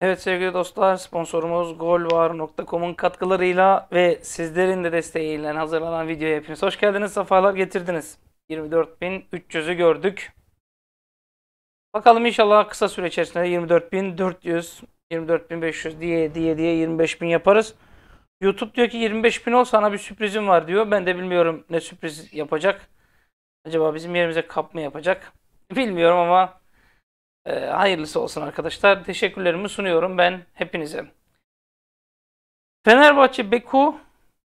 Evet sevgili dostlar sponsorumuz golvar.com'un katkılarıyla ve sizlerin de desteğiyle hazırlanan videoya hepiniz hoş geldiniz. Safalar getirdiniz. 24.300'ü gördük. Bakalım inşallah kısa süre içerisinde 24.400, 24.500 diye diye diye 25.000 yaparız. YouTube diyor ki 25.000 ol sana bir sürprizim var diyor. Ben de bilmiyorum ne sürpriz yapacak. Acaba bizim yerimize kap mı yapacak? Bilmiyorum ama ee, hayırlısı olsun arkadaşlar. Teşekkürlerimi sunuyorum ben hepinize. Fenerbahçe Beko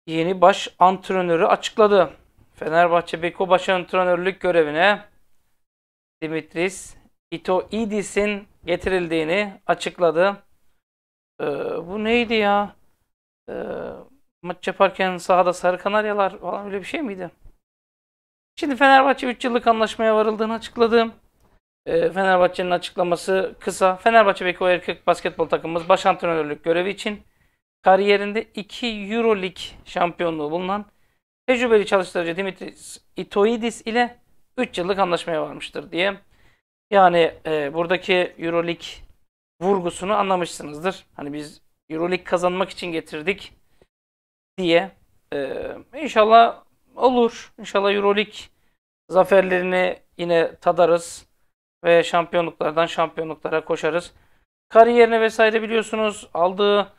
yeni baş antrenörü açıkladı. Fenerbahçe Beko baş antrenörlük görevine Dimitris Itoidis'in getirildiğini açıkladı. Ee, bu neydi ya? Ee, maç yaparken sahada Sarı Kanaryalar falan öyle bir şey miydi? Şimdi Fenerbahçe 3 yıllık anlaşmaya varıldığını açıkladı. Ee, Fenerbahçe'nin açıklaması kısa. Fenerbahçe Beko erkek basketbol takımımız baş antrenörlük görevi için kariyerinde 2 Euroleague şampiyonluğu bulunan tecrübeli çalıştırıcı Dimitris Itoidis ile 3 yıllık anlaşmaya varmıştır diye. Yani e, buradaki Euroleague vurgusunu anlamışsınızdır. Hani biz Euroleague kazanmak için getirdik diye. E, inşallah olur. İnşallah Euroleague zaferlerini yine tadarız ve şampiyonluklardan şampiyonluklara koşarız. Kariyerini vesaire biliyorsunuz. Aldığı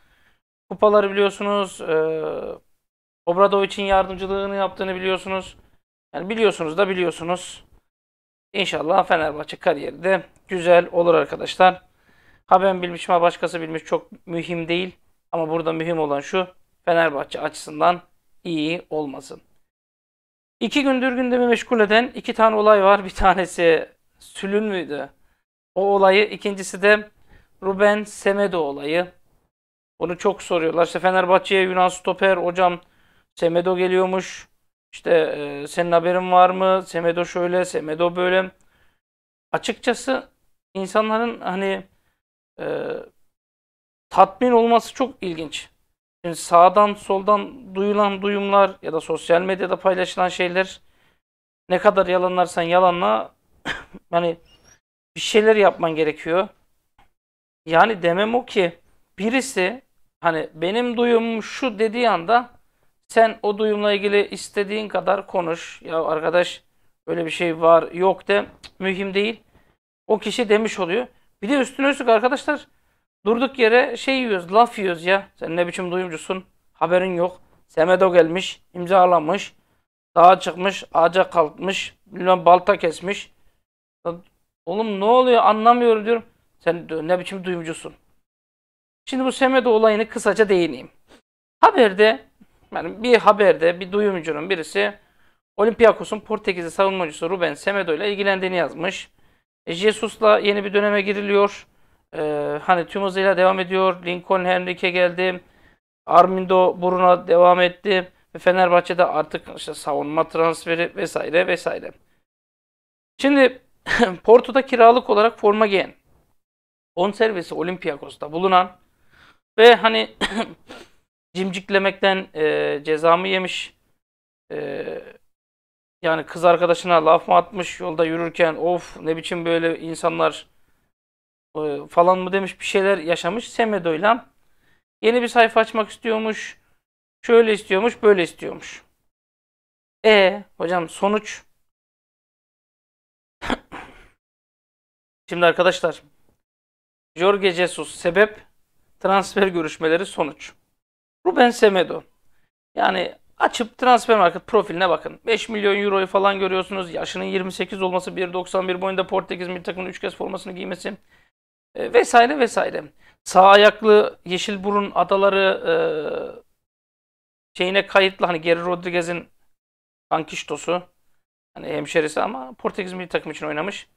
kupaları biliyorsunuz. Ee, Obradovic'in yardımcılığını yaptığını biliyorsunuz. Yani biliyorsunuz da biliyorsunuz. İnşallah Fenerbahçe kariyeri de güzel olur arkadaşlar. Ha ben bilmiş ha başkası bilmiş çok mühim değil. Ama burada mühim olan şu Fenerbahçe açısından iyi olmasın. İki gündür gündemi meşgul eden iki tane olay var. Bir tanesi Sülün müydü? O olayı. ikincisi de Ruben Semedo olayı. Onu çok soruyorlar. İşte Fenerbahçe'ye Yunan stoper hocam Semedo geliyormuş. İşte e, senin haberin var mı? Semedo şöyle, Semedo böyle. Açıkçası insanların hani e, tatmin olması çok ilginç. Şimdi sağdan soldan duyulan duyumlar ya da sosyal medyada paylaşılan şeyler ne kadar yalanlarsan yalanla yani bir şeyler yapman gerekiyor. Yani demem o ki birisi hani benim duyumum şu dediği anda sen o duyumla ilgili istediğin kadar konuş. Ya arkadaş öyle bir şey var yok de mühim değil. O kişi demiş oluyor. Bir de üstüne üstlük arkadaşlar durduk yere şey yiyoruz laf yiyoruz ya. Sen ne biçim duyumcusun haberin yok. Semedo gelmiş imzalamış. Dağa çıkmış ağaca kalkmış bilmem balta kesmiş. Oğlum ne oluyor anlamıyorum diyorum. Sen ne biçim duyumcusun. Şimdi bu Semedo olayını kısaca değineyim. Haberde yani bir haberde bir duyumcunun birisi Olympiakos'un Portekizli savunmacısı Ruben Semedo ile ilgilendiğini yazmış. E, Jesus'la yeni bir döneme giriliyor. E, hani tüm hızıyla devam ediyor. Lincoln Henrique geldi. Armindo Bruno devam etti. Ve Fenerbahçe'de artık işte savunma transferi vesaire vesaire. Şimdi Porto'da kiralık olarak forma giyen, on servisi Olympiakos'ta bulunan ve hani cimciklemekten e, cezamı yemiş, e, yani kız arkadaşına laf mı atmış yolda yürürken of ne biçim böyle insanlar e, falan mı demiş bir şeyler yaşamış Semedo'yla. Yeni bir sayfa açmak istiyormuş. Şöyle istiyormuş, böyle istiyormuş. E hocam sonuç Şimdi arkadaşlar Jorge Jesus sebep transfer görüşmeleri sonuç. Ruben Semedo. Yani açıp transfer market profiline bakın. 5 milyon euroyu falan görüyorsunuz. Yaşının 28 olması, 1.91 boyunda Portekiz milli takımının 3 kez formasını giymesi e, vesaire vesaire. Sağ ayaklı yeşil burun adaları e, şeyine kayıtlı hani Geri Rodriguez'in kankiştosu. Hani hemşerisi ama Portekiz milli takım için oynamış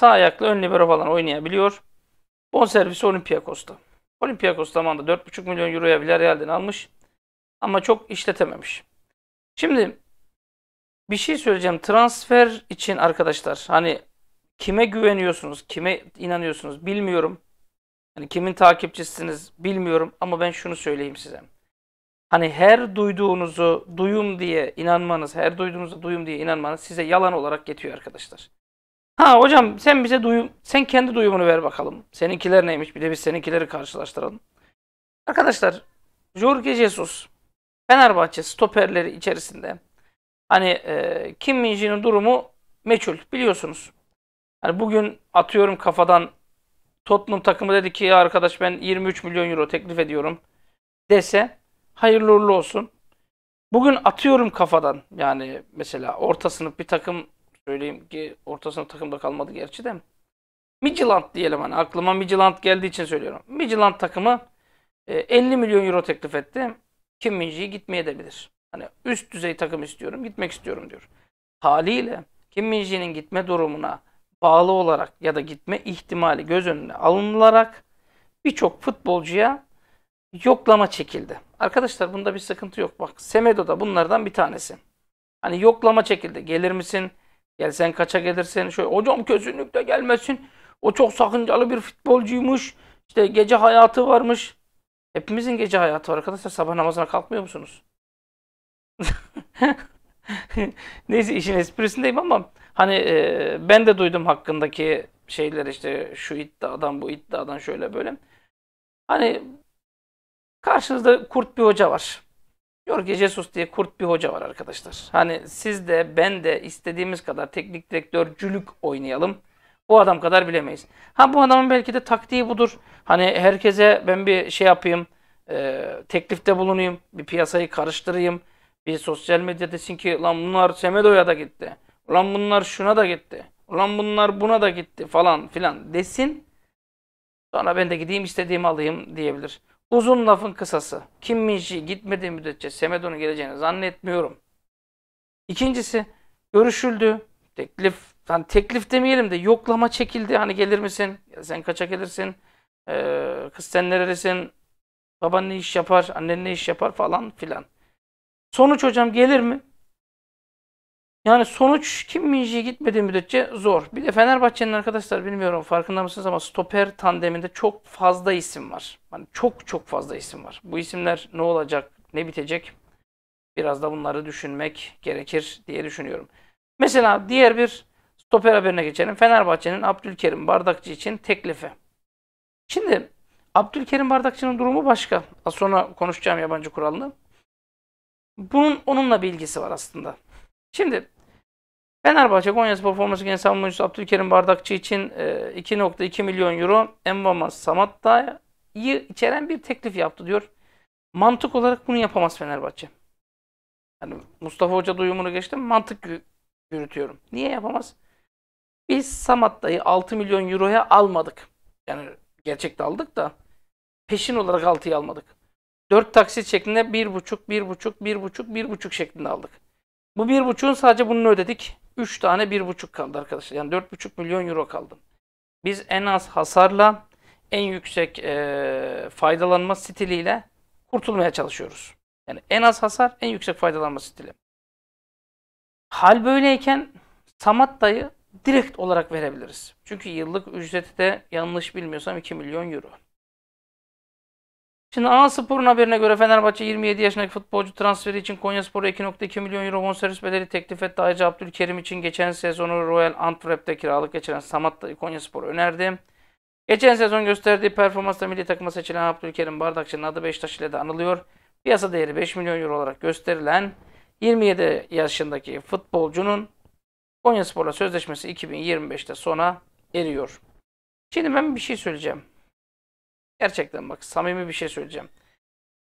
sağ ayaklı ön libero falan oynayabiliyor. Bon Bonservisi Olympiakos'ta. Olympiakos zamanında 4,5 milyon euroya Villarreal'den almış. Ama çok işletememiş. Şimdi bir şey söyleyeceğim. Transfer için arkadaşlar hani kime güveniyorsunuz, kime inanıyorsunuz bilmiyorum. Hani kimin takipçisiniz bilmiyorum ama ben şunu söyleyeyim size. Hani her duyduğunuzu duyum diye inanmanız, her duyduğunuzu duyum diye inanmanız size yalan olarak yetiyor arkadaşlar. Ha hocam sen bize duyum, sen kendi duyumunu ver bakalım. Seninkiler neymiş bir de biz seninkileri karşılaştıralım. Arkadaşlar Jorge Jesus Fenerbahçe stoperleri içerisinde hani e, Kim Minji'nin durumu meçhul biliyorsunuz. Yani bugün atıyorum kafadan Tottenham takımı dedi ki ya arkadaş ben 23 milyon euro teklif ediyorum dese hayırlı uğurlu olsun. Bugün atıyorum kafadan yani mesela orta sınıf bir takım söyleyeyim ki ortasında takımda kalmadı gerçi de. Midland diyelim hani aklıma Midland geldiği için söylüyorum. Midland takımı 50 e, milyon euro teklif etti. Kim Minji'yi gitmeye de bilir. Hani üst düzey takım istiyorum, gitmek istiyorum diyor. Haliyle Kim Minji'nin gitme durumuna bağlı olarak ya da gitme ihtimali göz önüne alınılarak birçok futbolcuya yoklama çekildi. Arkadaşlar bunda bir sıkıntı yok. Bak Semedo da bunlardan bir tanesi. Hani yoklama çekildi. Gelir misin? Gel sen kaça gelirsen şöyle. Hocam kesinlikle gelmesin. O çok sakıncalı bir futbolcuymuş. İşte gece hayatı varmış. Hepimizin gece hayatı var arkadaşlar. Sabah namazına kalkmıyor musunuz? Neyse işin esprisindeyim ama hani e, ben de duydum hakkındaki şeyler işte şu iddiadan bu iddiadan şöyle böyle. Hani karşınızda kurt bir hoca var. Jorge Jesus diye kurt bir hoca var arkadaşlar. Hani siz de ben de istediğimiz kadar teknik direktörcülük oynayalım. O adam kadar bilemeyiz. Ha bu adamın belki de taktiği budur. Hani herkese ben bir şey yapayım, e, teklifte bulunayım, bir piyasayı karıştırayım. Bir sosyal medya desin ki lan bunlar Semedo'ya da gitti. Ulan bunlar şuna da gitti. Ulan bunlar buna da gitti falan filan desin. Sonra ben de gideyim istediğimi alayım diyebilir. Uzun lafın kısası. Kim Minşi gitmediği müddetçe Semedon'un geleceğini zannetmiyorum. İkincisi görüşüldü. Teklif, hani teklif demeyelim de yoklama çekildi. Hani gelir misin? Ya sen kaça gelirsin? Ee, kız sen neredesin? Baban ne iş yapar? Annen ne iş yapar? Falan filan. Sonuç hocam gelir mi? Yani sonuç Kim Minji'ye gitmediği müddetçe zor. Bir de Fenerbahçe'nin arkadaşlar bilmiyorum farkında mısınız ama stoper tandeminde çok fazla isim var. Hani çok çok fazla isim var. Bu isimler ne olacak, ne bitecek? Biraz da bunları düşünmek gerekir diye düşünüyorum. Mesela diğer bir stoper haberine geçelim. Fenerbahçe'nin Abdülkerim Bardakçı için teklifi. Şimdi Abdülkerim Bardakçı'nın durumu başka. Az sonra konuşacağım yabancı kuralını. Bunun onunla bir ilgisi var aslında. Şimdi Fenerbahçe Konyaspor forması genç savunma oyuncusu Abdülkerim Bardakçı için 2.2 e, milyon euro Embama Samatta'yı içeren bir teklif yaptı diyor. Mantık olarak bunu yapamaz Fenerbahçe. Yani Mustafa Hoca duyumunu geçtim. Mantık yürütüyorum. Niye yapamaz? Biz Samatta'yı 6 milyon euroya almadık. Yani gerçekte aldık da peşin olarak 6'yı almadık. 4 taksit şeklinde 1,5, 1,5, 1,5, 1,5 şeklinde aldık. Bu bir buçuğun sadece bunu ödedik. Üç tane bir buçuk kaldı arkadaşlar. Yani dört buçuk milyon euro kaldı. Biz en az hasarla en yüksek e, faydalanma stiliyle kurtulmaya çalışıyoruz. Yani en az hasar, en yüksek faydalanma stili. Hal böyleyken Samat dayı direkt olarak verebiliriz. Çünkü yıllık ücreti de yanlış bilmiyorsam 2 milyon euro. Şimdi Anadolu haberine göre Fenerbahçe 27 yaşındaki futbolcu transferi için Konyaspor'a 2.2 milyon euro bonservis bedeli teklif etti. Ayrıca Abdülkerim için geçen sezonu Royal Antwerp'te kiralık geçiren Samat Konyaspor'a önerdi. Geçen sezon gösterdiği performansla milli takıma seçilen Abdülkerim Bardakçı'nın adı Beşiktaş ile de anılıyor. Piyasa değeri 5 milyon euro olarak gösterilen 27 yaşındaki futbolcunun Konyaspor'la sözleşmesi 2025'te sona eriyor. Şimdi ben bir şey söyleyeceğim. Gerçekten bak samimi bir şey söyleyeceğim.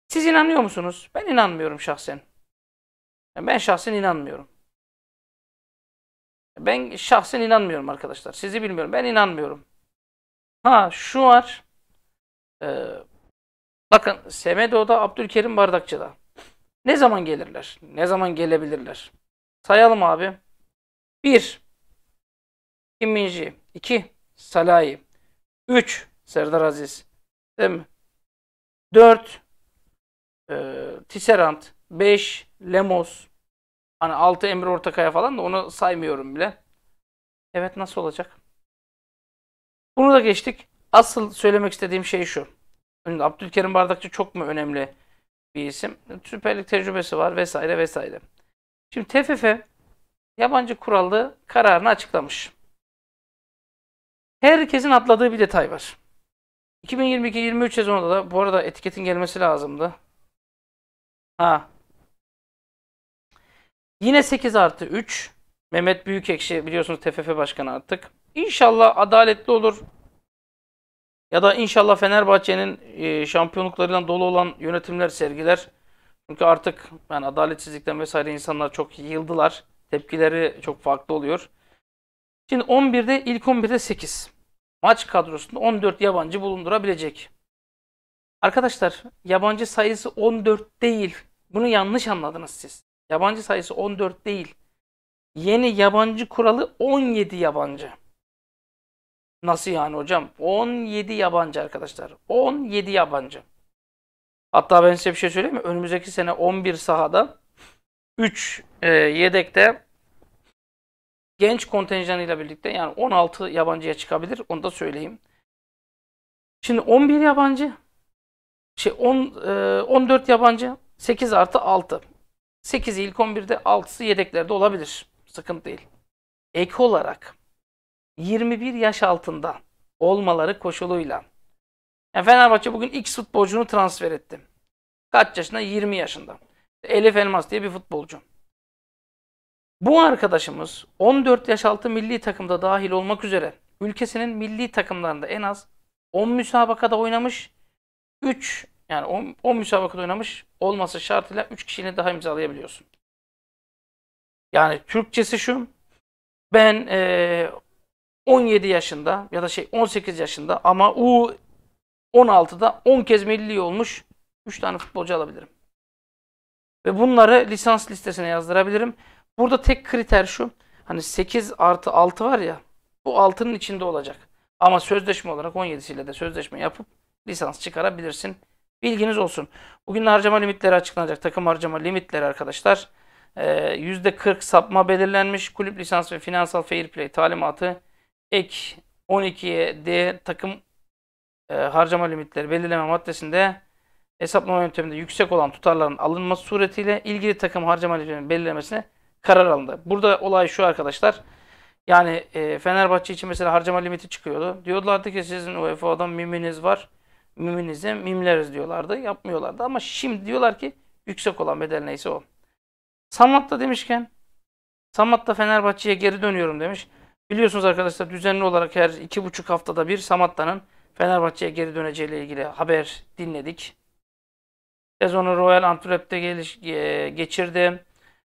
Siz inanıyor musunuz? Ben inanmıyorum şahsen. Yani ben şahsen inanmıyorum. Ben şahsen inanmıyorum arkadaşlar. Sizi bilmiyorum. Ben inanmıyorum. Ha şu var. Ee, bakın Semedo'da Abdülkerim Bardakçı'da. Ne zaman gelirler? Ne zaman gelebilirler? Sayalım abi. 1. Kim Minji. 2. Salahi. 3. Serdar Aziz. Değil mi? 4 e, Tisserand, 5 Lemos, hani 6 Emre Ortakaya falan da onu saymıyorum bile. Evet nasıl olacak? Bunu da geçtik. Asıl söylemek istediğim şey şu. Abdülkerim Bardakçı çok mu önemli bir isim? Süperlik tecrübesi var vesaire vesaire. Şimdi TFF yabancı kuralı kararını açıklamış. Herkesin atladığı bir detay var. 2022-23 sezonunda da bu arada etiketin gelmesi lazımdı. Ha. Yine 8 artı 3. Mehmet Büyükekşi biliyorsunuz TFF başkanı artık. İnşallah adaletli olur. Ya da inşallah Fenerbahçe'nin e, şampiyonluklarıyla dolu olan yönetimler sergiler. Çünkü artık yani adaletsizlikten vesaire insanlar çok yıldılar. Tepkileri çok farklı oluyor. Şimdi 11'de ilk 11'de 8 maç kadrosunda 14 yabancı bulundurabilecek. Arkadaşlar yabancı sayısı 14 değil. Bunu yanlış anladınız siz. Yabancı sayısı 14 değil. Yeni yabancı kuralı 17 yabancı. Nasıl yani hocam? 17 yabancı arkadaşlar. 17 yabancı. Hatta ben size bir şey söyleyeyim mi? Önümüzdeki sene 11 sahada 3 e, yedekte genç kontenjanıyla birlikte yani 16 yabancıya çıkabilir. Onu da söyleyeyim. Şimdi 11 yabancı şey 10 14 e, yabancı 8 artı 6. 8'i ilk 11'de 6'sı yedeklerde olabilir. Sıkıntı değil. Ek olarak 21 yaş altında olmaları koşuluyla. Yani Fenerbahçe bugün X futbolcunu transfer etti. Kaç yaşında? 20 yaşında. Elif Elmas diye bir futbolcu. Bu arkadaşımız 14 yaş altı milli takımda dahil olmak üzere ülkesinin milli takımlarında en az 10 müsabakada oynamış, 3 yani 10, 10 müsabakada oynamış olması şartıyla 3 kişinin daha imzalayabiliyorsun. Yani Türkçesi şu, ben e, 17 yaşında ya da şey 18 yaşında ama U 16'da 10 kez milli olmuş 3 tane futbolcu alabilirim. Ve bunları lisans listesine yazdırabilirim. Burada tek kriter şu. Hani 8 artı 6 var ya. Bu 6'nın içinde olacak. Ama sözleşme olarak 17'siyle de sözleşme yapıp lisans çıkarabilirsin. Bilginiz olsun. Bugün harcama limitleri açıklanacak. Takım harcama limitleri arkadaşlar. Ee, %40 sapma belirlenmiş. Kulüp lisans ve finansal fair play talimatı ek 12'ye D takım e, harcama limitleri belirleme maddesinde hesaplama yönteminde yüksek olan tutarların alınması suretiyle ilgili takım harcama limitlerinin belirlemesine karar alındı. Burada olay şu arkadaşlar. Yani e, Fenerbahçe için mesela harcama limiti çıkıyordu. Diyorlardı ki sizin UEFA'dan miminiz var. Miminize mimleriz diyorlardı. Yapmıyorlardı ama şimdi diyorlar ki yüksek olan bedel neyse o. Samatta demişken Samatta Fenerbahçe'ye geri dönüyorum demiş. Biliyorsunuz arkadaşlar düzenli olarak her iki buçuk haftada bir Samatta'nın Fenerbahçe'ye geri döneceği ile ilgili haber dinledik. Sezonu Royal Antwerp'te geliş, e, geçirdi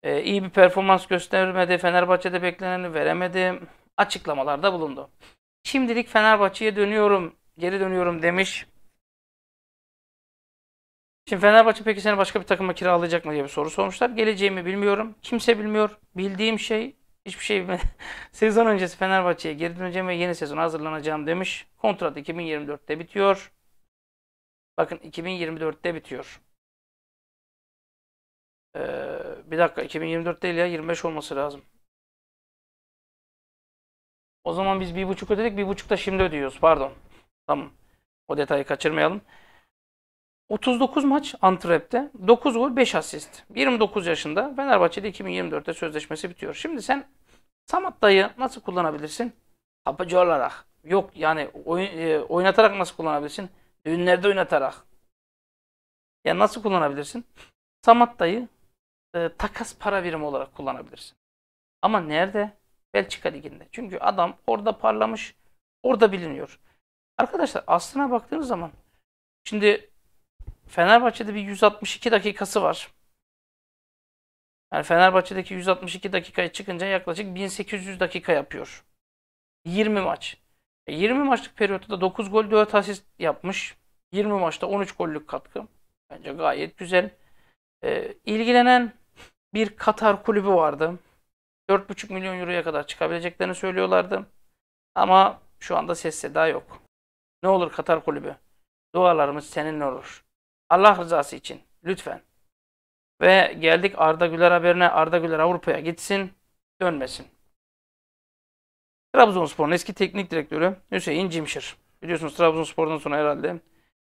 e, iyi bir performans göstermedi. Fenerbahçe'de bekleneni veremedi. Açıklamalarda bulundu. Şimdilik Fenerbahçe'ye dönüyorum, geri dönüyorum demiş. Şimdi Fenerbahçe peki seni başka bir takıma kiralayacak mı diye bir soru sormuşlar. Geleceğimi bilmiyorum. Kimse bilmiyor. Bildiğim şey hiçbir şey bilmedi. sezon öncesi Fenerbahçe'ye geri döneceğim ve yeni sezona hazırlanacağım demiş. Kontrat 2024'te bitiyor. Bakın 2024'te bitiyor. Ee, bir dakika 2024 değil ya 25 olması lazım. O zaman biz bir buçuk ödedik bir buçuk da şimdi ödüyoruz pardon. Tamam o detayı kaçırmayalım. 39 maç Antep'te 9 gol 5 asist. 29 yaşında Fenerbahçe'de 2024'te sözleşmesi bitiyor. Şimdi sen Samat dayı nasıl kullanabilirsin? Kapıcı olarak. Yok yani oyun, e, oynatarak nasıl kullanabilirsin? Düğünlerde oynatarak. Ya yani nasıl kullanabilirsin? Samat dayı e, takas para birimi olarak kullanabilirsin. Ama nerede? Belçika Ligi'nde. Çünkü adam orada parlamış, orada biliniyor. Arkadaşlar aslına baktığınız zaman şimdi Fenerbahçe'de bir 162 dakikası var. Yani Fenerbahçe'deki 162 dakikaya çıkınca yaklaşık 1800 dakika yapıyor. 20 maç. 20 e, maçlık periyotta da 9 gol 4 asist yapmış. 20 maçta 13 gollük katkı. Bence gayet güzel. E, ilgilenen bir Katar kulübü vardı. 4,5 milyon euroya kadar çıkabileceklerini söylüyorlardı. Ama şu anda ses seda yok. Ne olur Katar kulübü. Dualarımız seninle olur. Allah rızası için lütfen. Ve geldik Arda Güler haberine. Arda Güler Avrupa'ya gitsin, dönmesin. Trabzonspor'un eski teknik direktörü Hüseyin Cimşir. Biliyorsunuz Trabzonspor'dan sonra herhalde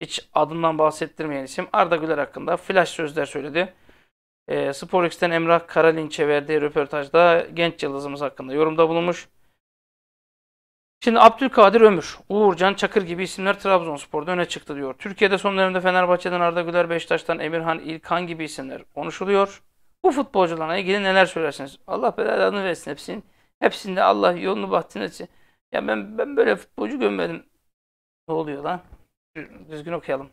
hiç adından bahsettirmeyen isim Arda Güler hakkında flash sözler söyledi. E, ee, SporX'ten Emrah Karalinç'e verdiği röportajda genç yıldızımız hakkında yorumda bulunmuş. Şimdi Abdülkadir Ömür, Uğurcan Çakır gibi isimler Trabzonspor'da öne çıktı diyor. Türkiye'de son dönemde Fenerbahçe'den Arda Güler, Beşiktaş'tan Emirhan İlkan gibi isimler konuşuluyor. Bu futbolcularla ilgili neler söylersiniz? Allah belalarını versin hepsinin. Hepsinde Allah yolunu bahtını etsin. Ya ben, ben böyle futbolcu görmedim. Ne oluyor lan? Düzgün okuyalım.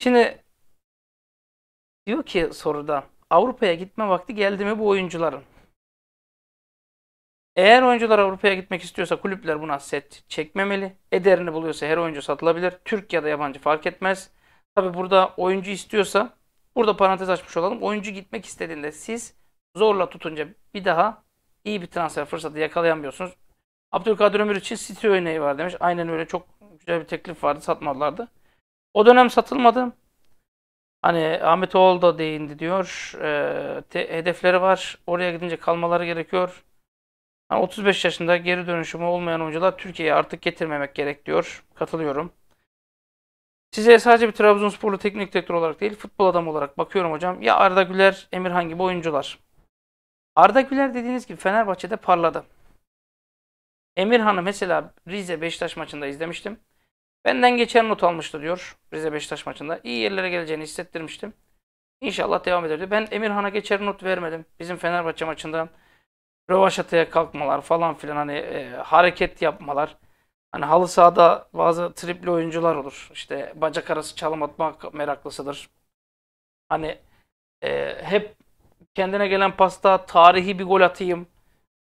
Şimdi Diyor ki soruda Avrupa'ya gitme vakti geldi mi bu oyuncuların? Eğer oyuncular Avrupa'ya gitmek istiyorsa kulüpler buna set çekmemeli. Ederini buluyorsa her oyuncu satılabilir. Türk ya da yabancı fark etmez. Tabi burada oyuncu istiyorsa burada parantez açmış olalım. Oyuncu gitmek istediğinde siz zorla tutunca bir daha iyi bir transfer fırsatı yakalayamıyorsunuz. Abdülkadir Ömür için City örneği var demiş. Aynen öyle çok güzel bir teklif vardı satmadılardı. O dönem satılmadı. Hani Ahmet Oğul da değindi diyor. E, te, hedefleri var. Oraya gidince kalmaları gerekiyor. Yani 35 yaşında geri dönüşümü olmayan oyuncular Türkiye'ye artık getirmemek gerek diyor. Katılıyorum. Size sadece bir Trabzonsporlu teknik direktör olarak değil, futbol adamı olarak bakıyorum hocam. Ya Arda Güler, Emirhan gibi oyuncular. Arda Güler dediğiniz gibi Fenerbahçe'de parladı. Emirhan'ı mesela Rize Beşiktaş maçında izlemiştim. Benden geçen not almıştı diyor Rize Beşiktaş maçında. İyi yerlere geleceğini hissettirmiştim. İnşallah devam eder diyor. Ben Emirhan'a geçer not vermedim. Bizim Fenerbahçe maçında rövaşataya kalkmalar falan filan hani e, hareket yapmalar. Hani halı sahada bazı tripli oyuncular olur. İşte bacak arası çalım atmak meraklısıdır. Hani e, hep kendine gelen pasta tarihi bir gol atayım.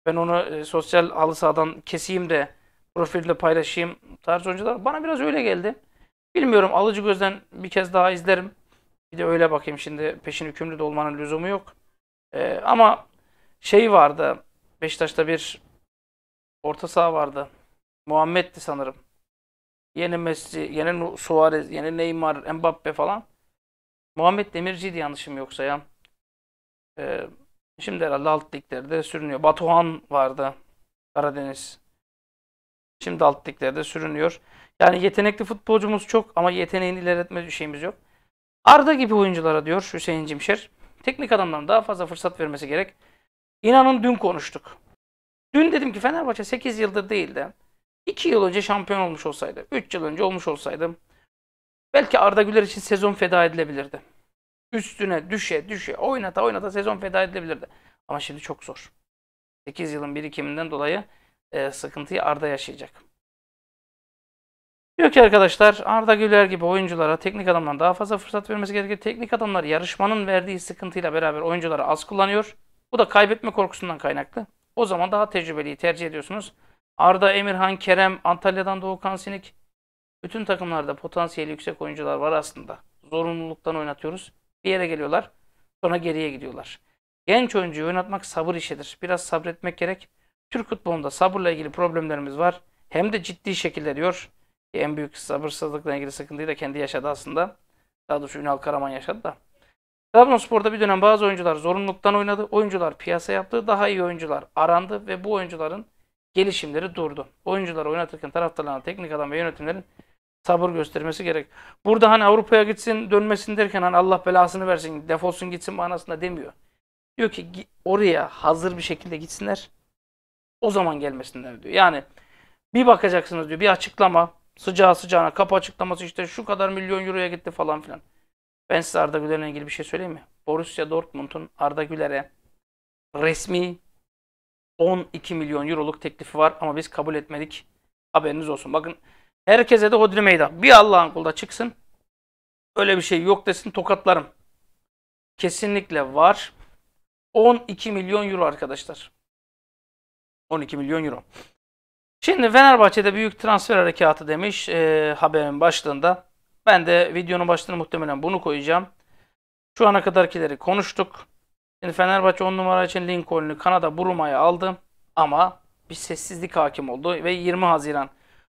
Ben onu e, sosyal halı sahadan keseyim de profilde paylaşayım tarz oyuncular. Bana biraz öyle geldi. Bilmiyorum alıcı gözden bir kez daha izlerim. Bir de öyle bakayım şimdi peşin hükümlü de olmanın lüzumu yok. Ee, ama şey vardı Beşiktaş'ta bir orta saha vardı. Muhammed'ti sanırım. Yeni Messi, yeni Suarez, yeni Neymar, Mbappe falan. Muhammed Demirci'ydi yanlışım yoksa ya. Ee, şimdi herhalde alt liglerde sürünüyor. Batuhan vardı. Karadeniz Şimdi alt liglerde sürünüyor. Yani yetenekli futbolcumuz çok ama yeteneğini ilerletme şeyimiz yok. Arda gibi oyunculara diyor Hüseyin Cimşir. Teknik adamların daha fazla fırsat vermesi gerek. İnanın dün konuştuk. Dün dedim ki Fenerbahçe 8 yıldır değil de 2 yıl önce şampiyon olmuş olsaydı, 3 yıl önce olmuş olsaydım belki Arda Güler için sezon feda edilebilirdi. Üstüne düşe düşe oynata oynata sezon feda edilebilirdi. Ama şimdi çok zor. 8 yılın birikiminden dolayı e, sıkıntıyı Arda yaşayacak. Diyor ki arkadaşlar Arda Güler gibi oyunculara teknik adamdan daha fazla fırsat vermesi gerekiyor. Teknik adamlar yarışmanın verdiği sıkıntıyla beraber oyuncuları az kullanıyor. Bu da kaybetme korkusundan kaynaklı. O zaman daha tecrübeliyi tercih ediyorsunuz. Arda Emirhan, Kerem, Antalya'dan Doğukan Sinik. Bütün takımlarda potansiyeli yüksek oyuncular var aslında. Zorunluluktan oynatıyoruz. Bir yere geliyorlar. Sonra geriye gidiyorlar. Genç oyuncuyu oynatmak sabır işidir. Biraz sabretmek gerek. Türk futbolunda sabırla ilgili problemlerimiz var. Hem de ciddi şekilde diyor. En büyük sabırsızlıkla ilgili sıkıntıyı da kendi yaşadı aslında. Daha doğrusu Ünal Karaman yaşadı da. Trabzonspor'da bir dönem bazı oyuncular zorunluluktan oynadı. Oyuncular piyasa yaptı. Daha iyi oyuncular arandı ve bu oyuncuların gelişimleri durdu. Oyuncuları oynatırken taraftarlarına, teknik adam ve yönetimlerin sabır göstermesi gerek. Burada hani Avrupa'ya gitsin, dönmesin derken hani Allah belasını versin, defolsun gitsin manasında demiyor. Diyor ki oraya hazır bir şekilde gitsinler. O zaman gelmesinler diyor. Yani bir bakacaksınız diyor bir açıklama sıcağı sıcağına kapı açıklaması işte şu kadar milyon euroya gitti falan filan. Ben size Arda Güler'le ilgili bir şey söyleyeyim mi? Borussia Dortmund'un Arda Güler'e resmi 12 milyon euroluk teklifi var ama biz kabul etmedik. Haberiniz olsun. Bakın herkese de hodri meydan. Bir Allah'ın kulda çıksın. Öyle bir şey yok desin tokatlarım. Kesinlikle var. 12 milyon euro arkadaşlar. 12 milyon euro. Şimdi Fenerbahçe'de büyük transfer harekatı demiş e, haberin başlığında. Ben de videonun başlığını muhtemelen bunu koyacağım. Şu ana kadarkileri konuştuk. Şimdi Fenerbahçe 10 numara için Lincoln'u Kanada Buruma'ya aldı. Ama bir sessizlik hakim oldu ve 20 Haziran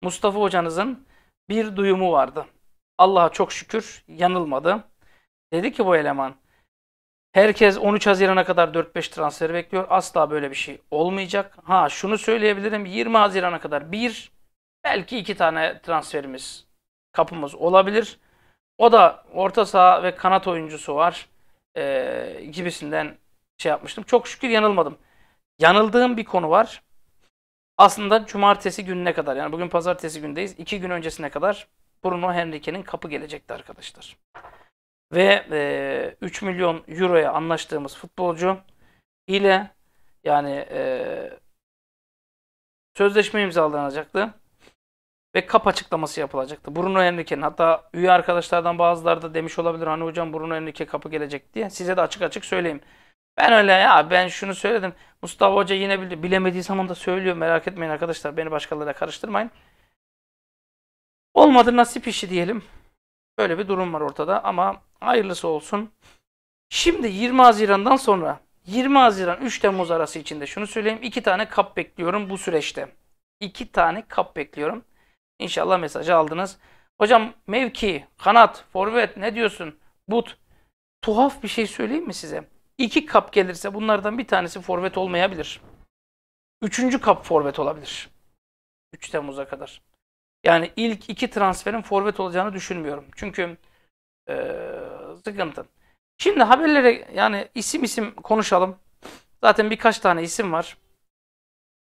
Mustafa hocanızın bir duyumu vardı. Allah'a çok şükür yanılmadı. Dedi ki bu eleman Herkes 13 Haziran'a kadar 4-5 transfer bekliyor. Asla böyle bir şey olmayacak. Ha şunu söyleyebilirim. 20 Haziran'a kadar bir belki iki tane transferimiz kapımız olabilir. O da orta saha ve kanat oyuncusu var. Ee, gibisinden şey yapmıştım. Çok şükür yanılmadım. Yanıldığım bir konu var. Aslında cumartesi gününe kadar yani bugün pazartesi gündeyiz. iki gün öncesine kadar Bruno Henrique'nin kapı gelecekti arkadaşlar ve 3 e, milyon euroya anlaştığımız futbolcu ile yani e, sözleşme imzalanacaktı ve kap açıklaması yapılacaktı. Bruno Henrique'nin hatta üye arkadaşlardan bazıları da demiş olabilir hani hocam Bruno Henrique kapı gelecek diye size de açık açık söyleyeyim. Ben öyle ya ben şunu söyledim. Mustafa Hoca yine bile, bilemediği zaman da söylüyor. Merak etmeyin arkadaşlar beni başkalarıyla karıştırmayın. Olmadı nasip işi diyelim. Böyle bir durum var ortada ama hayırlısı olsun. Şimdi 20 Haziran'dan sonra 20 Haziran 3 Temmuz arası içinde şunu söyleyeyim. 2 tane kap bekliyorum bu süreçte. 2 tane kap bekliyorum. İnşallah mesajı aldınız. Hocam mevki, kanat, forvet ne diyorsun? But. Tuhaf bir şey söyleyeyim mi size? 2 kap gelirse bunlardan bir tanesi forvet olmayabilir. Üçüncü kap forvet olabilir. 3 Temmuz'a kadar. Yani ilk iki transferin forvet olacağını düşünmüyorum. Çünkü e, sıkıntı. Şimdi haberlere yani isim isim konuşalım. Zaten birkaç tane isim var.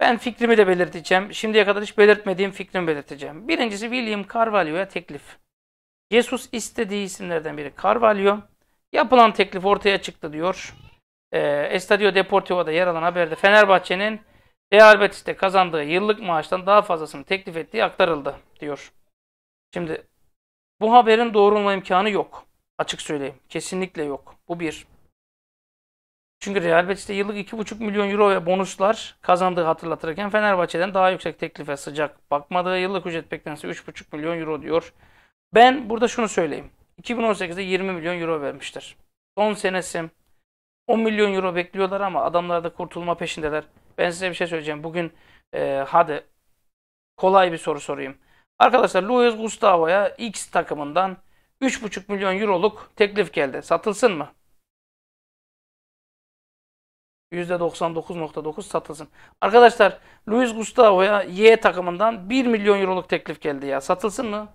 Ben fikrimi de belirteceğim. Şimdiye kadar hiç belirtmediğim fikrimi belirteceğim. Birincisi William Carvalho'ya teklif. Jesus istediği isimlerden biri Carvalho. Yapılan teklif ortaya çıktı diyor. E, Estadio Deportivo'da yer alan haberde Fenerbahçe'nin Earbet işte kazandığı yıllık maaştan daha fazlasını teklif ettiği aktarıldı diyor. Şimdi bu haberin doğrulma imkanı yok. Açık söyleyeyim. Kesinlikle yok. Bu bir. Çünkü Real Betis'te yıllık 2,5 milyon euro ve bonuslar kazandığı hatırlatırken Fenerbahçe'den daha yüksek teklife sıcak bakmadığı yıllık ücret beklentisi 3,5 milyon euro diyor. Ben burada şunu söyleyeyim. 2018'de 20 milyon euro vermiştir. Son senesim 10 milyon euro bekliyorlar ama adamlar da kurtulma peşindeler. Ben size bir şey söyleyeceğim. Bugün e, hadi kolay bir soru sorayım. Arkadaşlar Luis Gustavo'ya X takımından 3,5 milyon euroluk teklif geldi. Satılsın mı? %99.9 satılsın. Arkadaşlar Luis Gustavo'ya Y takımından 1 milyon euroluk teklif geldi ya. Satılsın mı?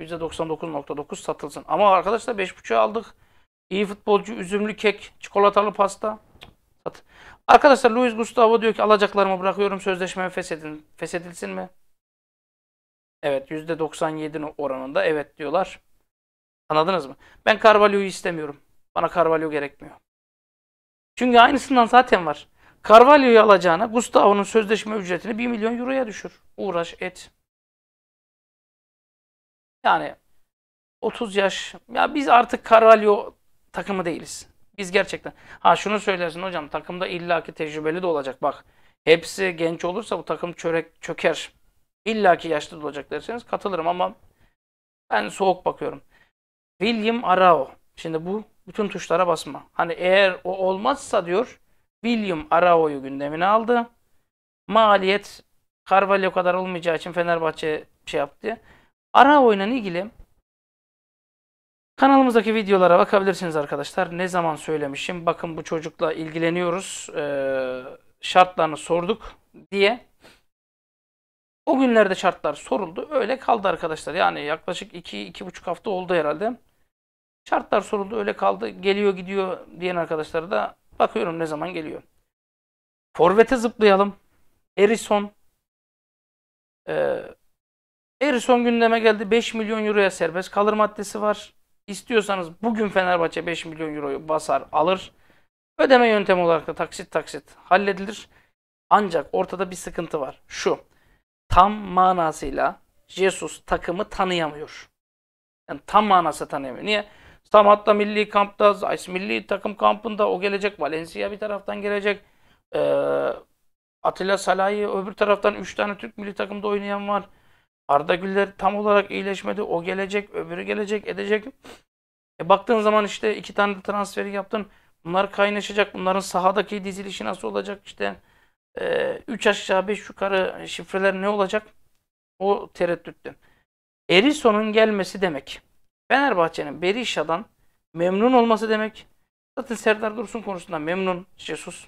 %99.9 satılsın. Ama arkadaşlar 5.5'a aldık. İyi futbolcu, üzümlü kek, çikolatalı pasta. Arkadaşlar Luis Gustavo diyor ki alacaklarımı bırakıyorum sözleşmemi feshedin. feshedilsin mi? Evet %97 oranında evet diyorlar. Anladınız mı? Ben Carvalho'yu istemiyorum. Bana Carvalho gerekmiyor. Çünkü aynısından zaten var. Carvalho'yu alacağına Gustavo'nun sözleşme ücretini 1 milyon euroya düşür. Uğraş et. Yani 30 yaş. Ya biz artık Carvalho takımı değiliz. Biz gerçekten. Ha şunu söylersin hocam takımda illaki tecrübeli de olacak bak. Hepsi genç olursa bu takım çörek çöker. İllaki yaşlı da olacak derseniz katılırım ama ben soğuk bakıyorum. William Arao. Şimdi bu bütün tuşlara basma. Hani eğer o olmazsa diyor William Arao'yu gündemine aldı. Maliyet Carvalho kadar olmayacağı için Fenerbahçe şey yaptı. Arao ile ilgili Kanalımızdaki videolara bakabilirsiniz arkadaşlar. Ne zaman söylemişim bakın bu çocukla ilgileniyoruz ee, şartlarını sorduk diye. O günlerde şartlar soruldu. Öyle kaldı arkadaşlar. Yani yaklaşık 2-2,5 hafta oldu herhalde. Şartlar soruldu öyle kaldı. Geliyor gidiyor diyen arkadaşlara da bakıyorum ne zaman geliyor. Forvet'e zıplayalım. Erison. Ee, Erison gündeme geldi. 5 milyon euroya serbest kalır maddesi var. İstiyorsanız bugün Fenerbahçe 5 milyon euroyu basar alır. Ödeme yöntemi olarak da taksit taksit halledilir. Ancak ortada bir sıkıntı var. Şu. Tam manasıyla Jesus takımı tanıyamıyor. Yani tam manası tanıyamıyor. Niye? Samat'ta milli kampta, Zayis milli takım kampında o gelecek. Valencia bir taraftan gelecek. Ee, Atilla Salahi öbür taraftan 3 tane Türk milli takımda oynayan var. Arda Güller tam olarak iyileşmedi. O gelecek, öbürü gelecek, edecek. E baktığın zaman işte iki tane transferi yaptın. Bunlar kaynaşacak. Bunların sahadaki dizilişi nasıl olacak? İşte 3 e, aşağı 5 yukarı şifreler ne olacak? O tereddütte. Erison'un gelmesi demek. Fenerbahçe'nin Berisha'dan memnun olması demek. Zaten Serdar Dursun konusunda memnun Jesus.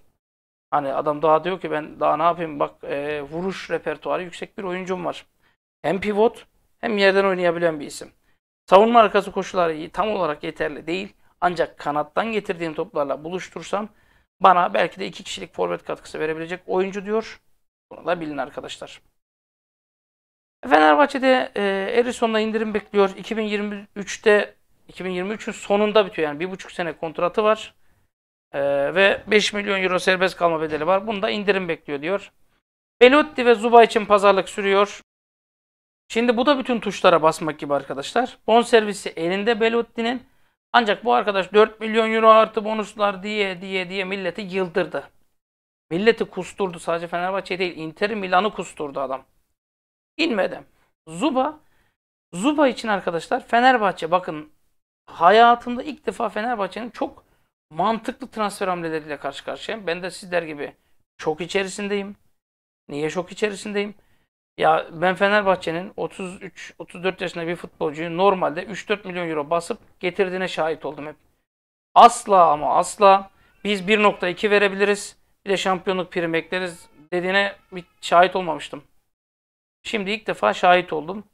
Hani adam daha diyor ki ben daha ne yapayım bak e, vuruş repertuarı yüksek bir oyuncum var. Hem pivot hem yerden oynayabilen bir isim. Savunma arkası koşuları iyi, tam olarak yeterli değil. Ancak kanattan getirdiğim toplarla buluştursam bana belki de iki kişilik forvet katkısı verebilecek oyuncu diyor. Bunu da bilin arkadaşlar. Fenerbahçe'de e, indirim bekliyor. 2023'te 2023'ün sonunda bitiyor. Yani bir buçuk sene kontratı var. E, ve 5 milyon euro serbest kalma bedeli var. Bunu da indirim bekliyor diyor. Belotti ve Zuba için pazarlık sürüyor. Şimdi bu da bütün tuşlara basmak gibi arkadaşlar. Bon servisi elinde Belotti'nin. Ancak bu arkadaş 4 milyon euro artı bonuslar diye diye diye milleti yıldırdı. Milleti kusturdu. Sadece Fenerbahçe değil Inter Milan'ı kusturdu adam. İnmedim. Zuba Zuba için arkadaşlar Fenerbahçe bakın hayatımda ilk defa Fenerbahçe'nin çok mantıklı transfer hamleleriyle karşı karşıyayım. Ben de sizler gibi çok içerisindeyim. Niye çok içerisindeyim? Ya ben Fenerbahçe'nin 33-34 yaşında bir futbolcuyu normalde 3-4 milyon euro basıp getirdiğine şahit oldum hep. Asla ama asla biz 1.2 verebiliriz bir de şampiyonluk prim ekleriz dediğine bir şahit olmamıştım. Şimdi ilk defa şahit oldum.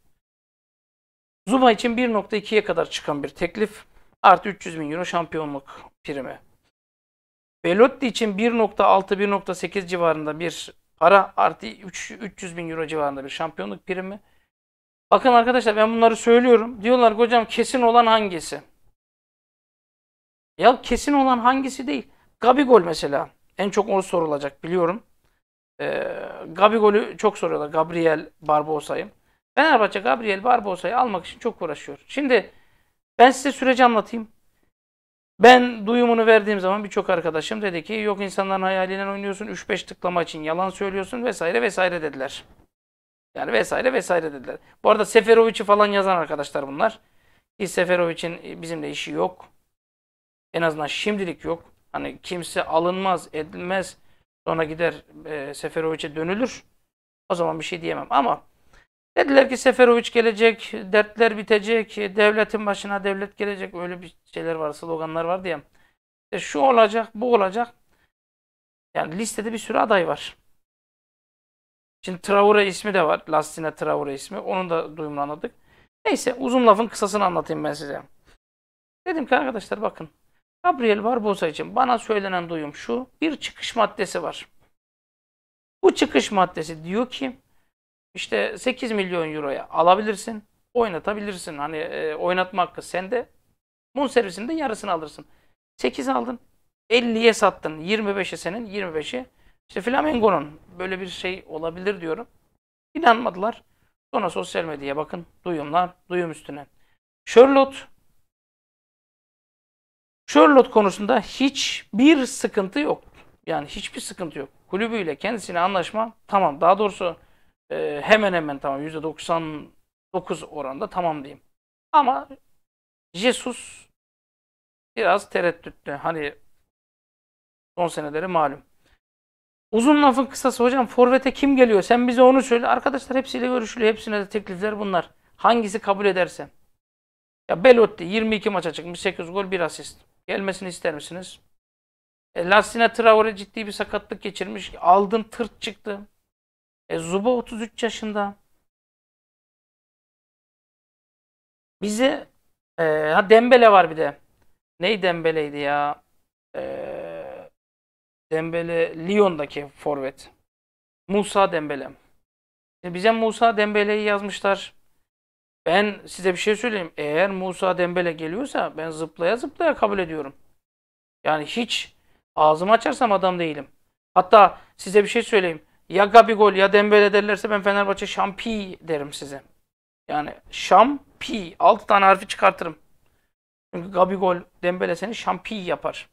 Zuma için 1.2'ye kadar çıkan bir teklif artı 300 bin euro şampiyonluk primi. Belotti için 1.6-1.8 civarında bir para artı 3, 300 bin euro civarında bir şampiyonluk primi. Bakın arkadaşlar ben bunları söylüyorum. Diyorlar hocam kesin olan hangisi? Ya kesin olan hangisi değil. Gabigol mesela. En çok onu sorulacak biliyorum. Ee, Gabigol'ü çok soruyorlar. Gabriel Barbosa'yı. Fenerbahçe Gabriel Barbosa'yı almak için çok uğraşıyor. Şimdi ben size süreci anlatayım. Ben duyumunu verdiğim zaman birçok arkadaşım dedi ki yok insanların hayalinden oynuyorsun, 3-5 tıklama için yalan söylüyorsun vesaire vesaire dediler. Yani vesaire vesaire dediler. Bu arada Seferovic'i falan yazan arkadaşlar bunlar. Hiç Seferovic'in e, bizimle işi yok. En azından şimdilik yok. Hani kimse alınmaz, edilmez. Sonra gider e, Seferovic'e dönülür. O zaman bir şey diyemem ama Dediler ki Seferovic gelecek, dertler bitecek, devletin başına devlet gelecek. Öyle bir şeyler var, sloganlar var diye. İşte şu olacak, bu olacak. Yani listede bir sürü aday var. Şimdi Traore ismi de var. Lastine Traore ismi. Onun da duyumunu anladık. Neyse uzun lafın kısasını anlatayım ben size. Dedim ki arkadaşlar bakın. Gabriel Barbosa için bana söylenen duyum şu. Bir çıkış maddesi var. Bu çıkış maddesi diyor ki işte 8 milyon euroya alabilirsin, oynatabilirsin. Hani e, oynatma hakkı sende. Bunun servisinde yarısını alırsın. 8 aldın, 50'ye sattın, 25'e senin, 25'i İşte Flamengo'nun böyle bir şey olabilir diyorum. İnanmadılar. Sonra sosyal medyaya bakın. Duyumlar, duyum üstüne. Charlotte Charlotte konusunda hiçbir sıkıntı yok. Yani hiçbir sıkıntı yok. Kulübüyle kendisine anlaşma tamam. Daha doğrusu e, hemen hemen tamam %99 oranda tamam diyeyim. Ama Jesus biraz tereddütlü. Hani son seneleri malum. Uzun lafın kısası hocam forvete kim geliyor? Sen bize onu söyle. Arkadaşlar hepsiyle görüşülüyor. Hepsine de teklifler bunlar. Hangisi kabul ederse. Ya Belotti 22 maça çıkmış. 8 gol 1 asist. Gelmesini ister misiniz? E, Lassina Traore ciddi bir sakatlık geçirmiş. Aldın tırt çıktı. E, Zuba 33 yaşında. Bize e, ha Dembele var bir de. Ney Dembele'ydi ya? E, Dembele Lyon'daki forvet. Musa Dembele. E, bize Musa Dembele'yi yazmışlar. Ben size bir şey söyleyeyim. Eğer Musa Dembele geliyorsa ben zıplaya zıplaya kabul ediyorum. Yani hiç ağzımı açarsam adam değilim. Hatta size bir şey söyleyeyim ya Gabi gol ya Dembele derlerse ben Fenerbahçe şampi derim size. Yani şampi. 6 tane harfi çıkartırım. Çünkü gol Dembele seni şampi yapar.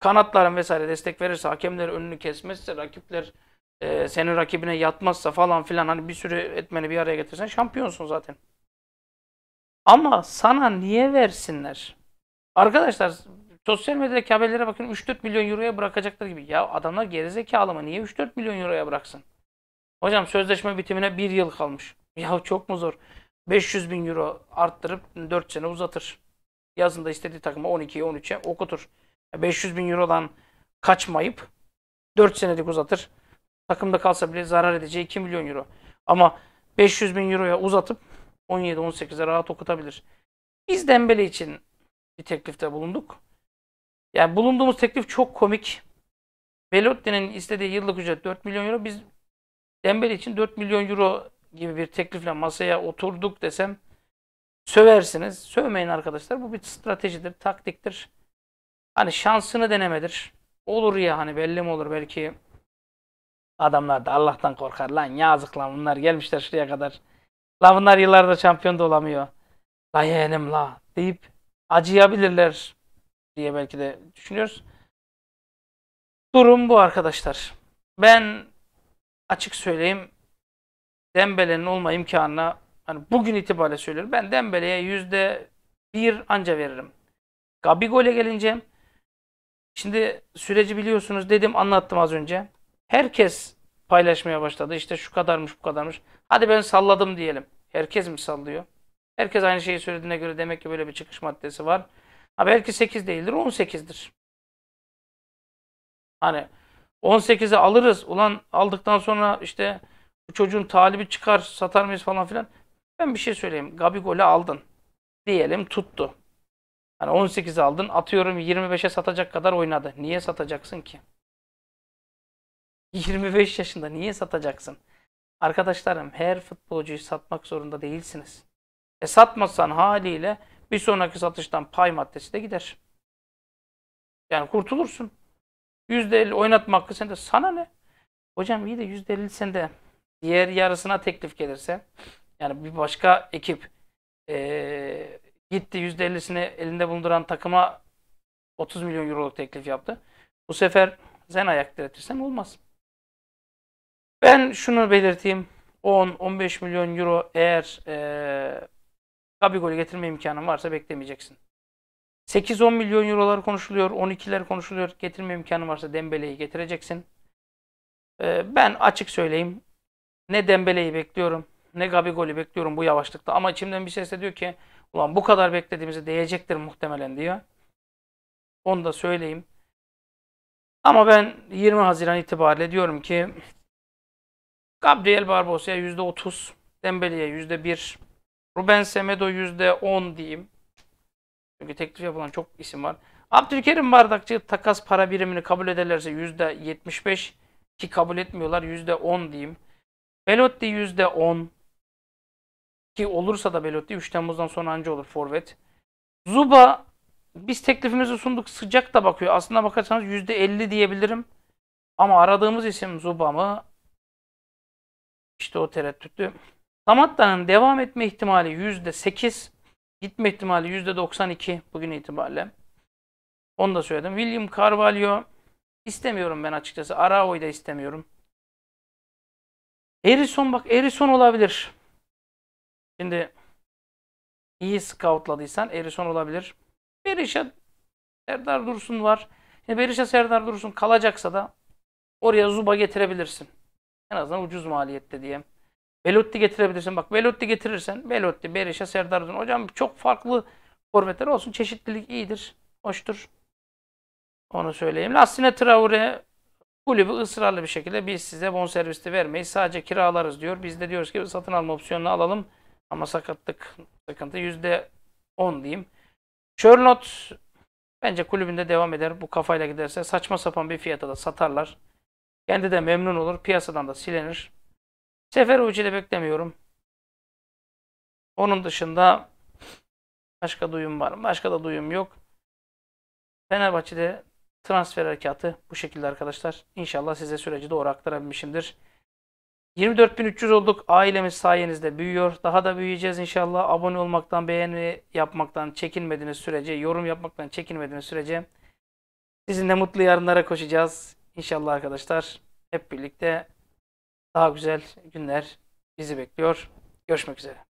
Kanatların vesaire destek verirse, hakemler önünü kesmezse, rakipler e, senin rakibine yatmazsa falan filan hani bir sürü etmeni bir araya getirsen şampiyonsun zaten. Ama sana niye versinler? Arkadaşlar Sosyal medyadaki haberlere bakın 3-4 milyon euroya bırakacaklar gibi. Ya adamlar gerizekalı mı? Niye 3-4 milyon euroya bıraksın? Hocam sözleşme bitimine 1 yıl kalmış. Ya çok mu zor? 500 bin euro arttırıp 4 sene uzatır. Yazında istediği takıma 12'ye 13'e okutur. 500 bin eurodan kaçmayıp 4 senelik uzatır. Takımda kalsa bile zarar edeceği 2 milyon euro. Ama 500 bin euroya uzatıp 17-18'e rahat okutabilir. Biz Dembele için bir teklifte bulunduk. Yani bulunduğumuz teklif çok komik. Belotti'nin istediği yıllık ücret 4 milyon euro. Biz Dembele için 4 milyon euro gibi bir teklifle masaya oturduk desem söversiniz. Sövmeyin arkadaşlar. Bu bir stratejidir, taktiktir. Hani şansını denemedir. Olur ya hani belli mi olur belki adamlar da Allah'tan korkar lan yazık lan bunlar gelmişler şuraya kadar. La bunlar yıllardır şampiyon da olamıyor. La yeğenim la deyip acıyabilirler diye belki de düşünüyoruz. Durum bu arkadaşlar. Ben açık söyleyeyim Dembele'nin olma imkanına hani bugün itibariyle söylüyorum. Ben Dembele'ye yüzde bir anca veririm. Gabi gol'e gelince şimdi süreci biliyorsunuz dedim anlattım az önce. Herkes paylaşmaya başladı. İşte şu kadarmış bu kadarmış. Hadi ben salladım diyelim. Herkes mi sallıyor? Herkes aynı şeyi söylediğine göre demek ki böyle bir çıkış maddesi var. Ha belki 8 değildir 18'dir. Hani 18'e alırız. Ulan aldıktan sonra işte bu çocuğun talibi çıkar satar mıyız falan filan. Ben bir şey söyleyeyim. Gabigol'ü aldın. Diyelim tuttu. Hani 18 aldın atıyorum 25'e satacak kadar oynadı. Niye satacaksın ki? 25 yaşında niye satacaksın? Arkadaşlarım her futbolcuyu satmak zorunda değilsiniz. E satmasan haliyle bir sonraki satıştan pay maddesi de gider. Yani kurtulursun. %50 oynatma hakkı sende. Sana ne? Hocam iyi de %50 sende. Diğer yarısına teklif gelirse yani bir başka ekip e, gitti %50'sini elinde bulunduran takıma 30 milyon euroluk teklif yaptı. Bu sefer sen ayak diretirsen olmaz. Ben şunu belirteyim. 10-15 milyon euro eğer e, Tabi golü getirme imkanın varsa beklemeyeceksin. 8-10 milyon eurolar konuşuluyor, 12'ler konuşuluyor. Getirme imkanı varsa Dembele'yi getireceksin. Ee, ben açık söyleyeyim. Ne Dembele'yi bekliyorum, ne Gabigol'ü bekliyorum bu yavaşlıkta. Ama içimden bir ses de diyor ki, ulan bu kadar beklediğimize değecektir muhtemelen diyor. Onu da söyleyeyim. Ama ben 20 Haziran itibariyle diyorum ki Gabriel Barbosa'ya %30, Dembele'ye %1, Ruben Semedo %10 diyeyim. Çünkü teklif yapılan çok isim var. Abdülkerim Bardakçı takas para birimini kabul ederlerse %75 ki kabul etmiyorlar %10 diyeyim. Belotti %10 ki olursa da Belotti 3 Temmuz'dan sonra anca olur forvet. Zuba biz teklifimizi sunduk sıcak da bakıyor. Aslında bakarsanız %50 diyebilirim. Ama aradığımız isim Zuba mı? İşte o tereddütlü. Samatta'nın devam etme ihtimali %8, gitme ihtimali %92 bugün itibariyle. Onu da söyledim. William Carvalho istemiyorum ben açıkçası. Arao'yu da istemiyorum. Erison bak Erison olabilir. Şimdi iyi scoutladıysan Erison olabilir. Berisha Serdar Dursun var. Şimdi Berisha Serdar Dursun kalacaksa da oraya Zuba getirebilirsin. En azından ucuz maliyette diyeyim. Velotti getirebilirsin. Bak Velotti getirirsen Velotti, Berisha, Serdar Uzun. Hocam çok farklı forvetler olsun. Çeşitlilik iyidir. Hoştur. Onu söyleyeyim. Lassine Traore kulübü ısrarlı bir şekilde biz size bonserviste vermeyiz. Sadece kiralarız diyor. Biz de diyoruz ki satın alma opsiyonunu alalım. Ama sakatlık sakıntı yüzde on diyeyim. Charlotte bence kulübünde devam eder. Bu kafayla giderse saçma sapan bir fiyata da satarlar. Kendi de memnun olur. Piyasadan da silenir. Seferovic'i de beklemiyorum. Onun dışında başka duyum var mı? Başka da duyum yok. Fenerbahçe'de transfer harekatı bu şekilde arkadaşlar. İnşallah size süreci doğru aktarabilmişimdir. 24.300 olduk. Ailemiz sayenizde büyüyor. Daha da büyüyeceğiz inşallah. Abone olmaktan, beğeni yapmaktan çekinmediğiniz sürece, yorum yapmaktan çekinmediğiniz sürece sizinle mutlu yarınlara koşacağız. İnşallah arkadaşlar hep birlikte daha güzel günler bizi bekliyor. Görüşmek üzere.